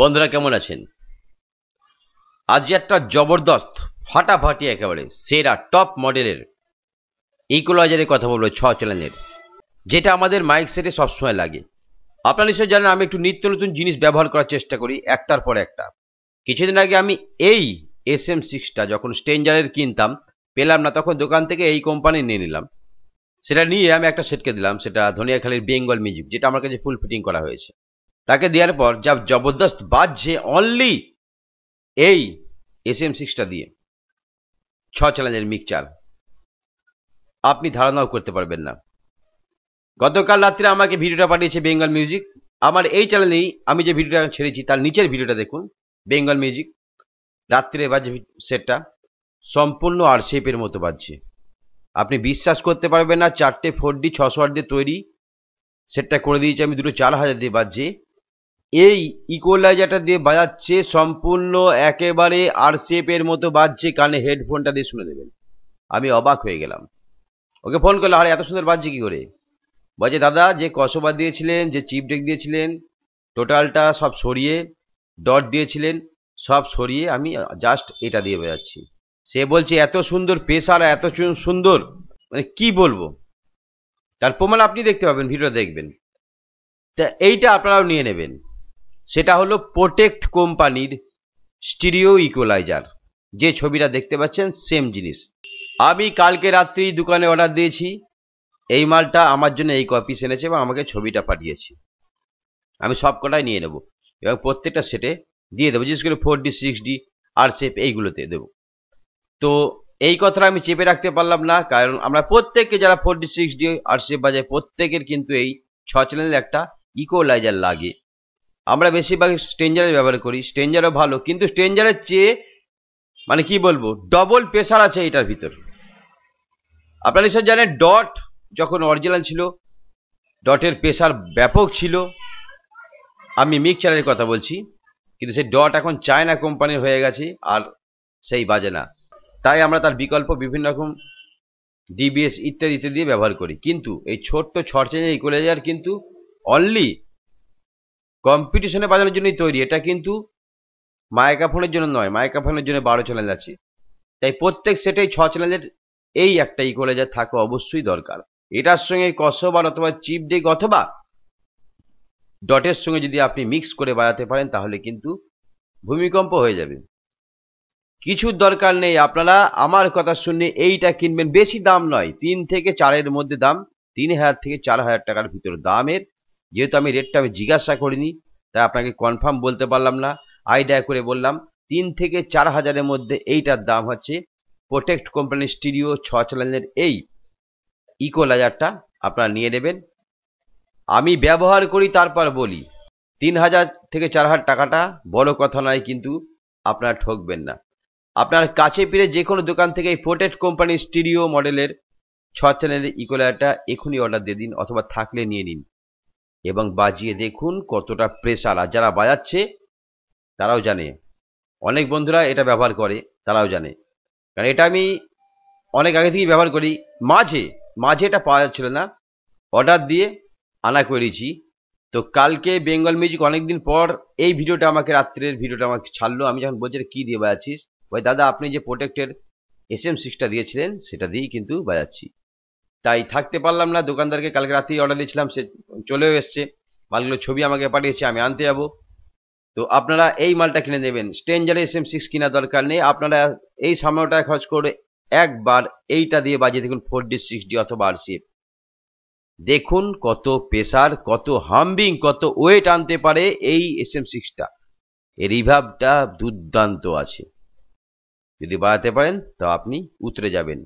বন্ধুরা কেমন আছেন আজ একটা জবরদস্ত ফাটাফাটি একেবারে সেরা টপ মডেলের ইকোলজারের কথা বলবো ছ চ্যালেঞ্জের যেটা আমাদের মাইক সেটে সবসময় লাগে আপনারা নিশ্চয়ই জানেন আমি একটু নিত্য নতুন জিনিস ব্যবহার করার চেষ্টা করি একটার পর একটা কিছুদিন আগে আমি এই এস এম সিক্সটা যখন স্টেঞ্জারের কিনতাম পেলাম না তখন দোকান থেকে এই কোম্পানি নিয়ে নিলাম সেটা নিয়ে আমি একটা সেটকে দিলাম সেটা ধনিয়াখালীর বেঙ্গল মিউজিক যেটা আমার কাছে ফুল ফিটিং করা হয়েছে তাকে দেওয়ার পর যা জবরদস্ত বাজছে অনলি এই এস এম সিক্সটা দিয়ে ছ চ্যালেঞ্জের মিক্সচার আপনি ধারণাও করতে পারবেন না গতকাল রাত্রে আমাকে ভিডিওটা পাঠিয়েছে বেঙ্গল মিউজিক আমার এই চ্যানেলেই আমি যে ভিডিওটা ছেড়েছি তার নিচের ভিডিওটা দেখুন বেঙ্গল মিউজিক রাত্রে বাজে সেটটা সম্পূর্ণ আর শেপের মতো বাজছে আপনি বিশ্বাস করতে পারবেন না চারটে ফোর ডি ছশো আট দিয়ে তৈরি সেটটা করে দিয়েছি আমি দুটো চার হাজার দিয়ে বাজছে এই ইকোলাইজারটা দিয়ে বাজাচ্ছে সম্পূর্ণ একেবারে আর শেপের মতো বাজছে কানে হেডফোনটা দিয়ে শুনে দেবেন আমি অবাক হয়ে গেলাম ওকে ফোন করলো আরে এত সুন্দর বাজছে কী করে বলছে দাদা যে কসবা দিয়েছিলেন যে চিপ ডেক দিয়েছিলেন টোটালটা সব সরিয়ে ডট দিয়েছিলেন সব সরিয়ে আমি জাস্ট এটা দিয়ে বাজাচ্ছি সে বলছে এত সুন্দর পেশার এত সুন্দর মানে কি বলবো তার প্রমাণ আপনি দেখতে পাবেন ভিডিও দেখবেন তা এইটা আপনারাও নিয়ে নেবেন সেটা হলো প্রোটেক্ট কোম্পানির স্টিরিও ইকোলাইজার যে ছবিটা দেখতে পাচ্ছেন সেম জিনিস আমি কালকে রাত্রি দোকানে অর্ডার দিয়েছি এই মালটা আমার জন্য এই কপি এনেছে এবং আমাকে ছবিটা পাঠিয়েছি আমি সব কটাই নিয়ে নেব এবং প্রত্যেকটা সেটে দিয়ে দেবো বিশেষ করে ফোর ডি সিক্স ডি আর সেপ এইগুলোতে দেবো তো এই কথাটা আমি চেপে রাখতে পারলাম না কারণ আমরা প্রত্যেককে যারা ফোর ডি সিক্স ডি আর সেপ বাজায় প্রত্যেকের কিন্তু এই ছ চ্যানেলের একটা ইকোলাইজার লাগে আমরা বেশিরভাগ স্ট্রেঞ্জারের ব্যবহার করি স্ট্রেঞ্জারও ভালো কিন্তু স্ট্রেঞ্জারের চেয়ে মানে কি বলবো ডবল প্রেশার আছে এটার ভিতর আপনারা নিশ্চয় জানেন ডট যখন অরিজিনাল ছিল ডটের প্রেশার ব্যাপক ছিল আমি মিক্সচারের কথা বলছি কিন্তু সেই ডট এখন চায়না কোম্পানির হয়ে গেছে আর সেই বাজে না তাই আমরা তার বিকল্প বিভিন্ন রকম ডিবিএস ইত্যাদি ইত্যাদি ব্যবহার করি কিন্তু এই ছোট্ট ছট চেঞ্জের ইকুয়ালাইজার কিন্তু অনলি কম্পিটিশনে বাজানোর জন্যই তৈরি এটা কিন্তু ফোনের জন্য নয় ফোনের জন্য বারো চ্যানেল আছে তাই প্রত্যেক সেটেই ছ চ্যানেলের এই একটা ইকোলাইজার থাকা অবশ্যই দরকার এটার সঙ্গে কসবার অথবা চিপ ডেক অথবা ডটের সঙ্গে যদি আপনি মিক্স করে বাজাতে পারেন তাহলে কিন্তু ভূমিকম্প হয়ে যাবে কিছু দরকার নেই আপনারা আমার কথা শুনে এইটা কিনবেন বেশি দাম নয় তিন থেকে চারের মধ্যে দাম তিন হাজার থেকে চার হাজার টাকার ভিতরে দামের যেহেতু আমি রেটটা আমি জিজ্ঞাসা করিনি তাই আপনাকে কনফার্ম বলতে পারলাম না আইডিয়া করে বললাম তিন থেকে চার হাজারের মধ্যে এইটার দাম হচ্ছে প্রোটেক্ট কোম্পানির স্টিরিও ছ চ্যানেলের এই ইকোলাইজারটা আপনারা নিয়ে নেবেন আমি ব্যবহার করি তারপর বলি তিন হাজার থেকে চার হাজার টাকাটা বড় কথা নয় কিন্তু আপনারা ঠকবেন না আপনার কাছে পিড়ে যে কোনো দোকান থেকে এই প্রোটেক্ট কোম্পানির স্টিরিও মডেলের ছ চ্যানেলের ইকোলাইজারটা এখনই অর্ডার দিয়ে দিন অথবা থাকলে নিয়ে নিন এবং বাজিয়ে দেখুন কতটা প্রেশার আর যারা বাজাচ্ছে তারাও জানে অনেক বন্ধুরা এটা ব্যবহার করে তারাও জানে কারণ এটা আমি অনেক আগে থেকেই ব্যবহার করি মাঝে মাঝে এটা পাওয়া যাচ্ছিল না অর্ডার দিয়ে আনা করেছি তো কালকে বেঙ্গল মিউজিক অনেকদিন পর এই ভিডিওটা আমাকে রাত্রের ভিডিওটা আমাকে ছাড়লো আমি যখন বলছি কী দিয়ে বাজাচ্ছিস ভাই দাদা আপনি যে প্রোটেক্টের এস এম সিক্সটা দিয়েছিলেন সেটা দিয়েই কিন্তু বাজাচ্ছি তাই থাকতে পারলাম না দোকানদারকে কালকে রাতেই অর্ডার দিয়েছিলাম সে চলেও এসছে মালগুলোর ছবি আমাকে পাঠিয়েছে আমি আনতে যাবো তো আপনারা এই মালটা কিনে নেবেন স্টেঞ্জার এস এম সিক্স কেনার দরকার নেই আপনারা এই সামনেটা খরচ করে একবার এইটা দিয়ে বাজিয়ে দেখুন ফোর ডি সিক্স ডি অথবা আর দেখুন কত প্রেসার কত হাম্বিং কত ওয়েট আনতে পারে এই এস এম সিক্সটা এর রিভাবটা দুর্দান্ত আছে যদি বাড়াতে পারেন তো আপনি উতরে যাবেন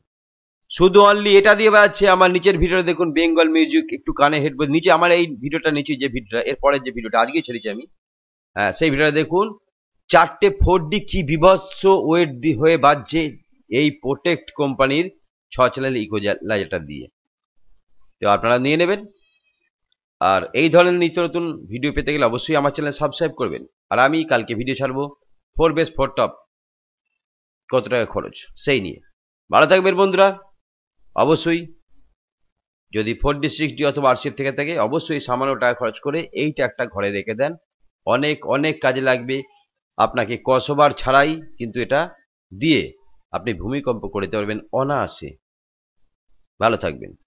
শুধু অনলি এটা দিয়ে বেড়াচ্ছে আমার নিচের ভিডিওটা দেখুন বেঙ্গল মিউজিক একটু কানে হেডফোন নিচে আমার এই ভিডিওটা নিচে যে ভিডিওটা এরপরের যে ভিডিওটা আজকে ছেড়েছি আমি হ্যাঁ সেই ভিডিওটা দেখুন চারটে ফোর ডি কি বিভৎস ওয়েট দি হয়ে বাজছে এই প্রোটেক্ট কোম্পানির ছ চ্যানেল লাইজারটা দিয়ে তো আপনারা নিয়ে নেবেন আর এই ধরনের নিত্য নতুন ভিডিও পেতে গেলে অবশ্যই আমার চ্যানেল সাবস্ক্রাইব করবেন আর আমি কালকে ভিডিও ছাড়বো ফোর বেস ফোর টপ কত টাকা খরচ সেই নিয়ে ভালো থাকবেন বন্ধুরা অবশ্যই যদি ফোর ডি সিক্স ডি অথবা আরসিপ থেকে থাকে অবশ্যই সামান্য টাকা খরচ করে এইটা একটা ঘরে রেখে দেন অনেক অনেক কাজে লাগবে আপনাকে কসবার ছাড়াই কিন্তু এটা দিয়ে আপনি ভূমিকম্প করে দিতে পারবেন অনায়াসে ভালো থাকবেন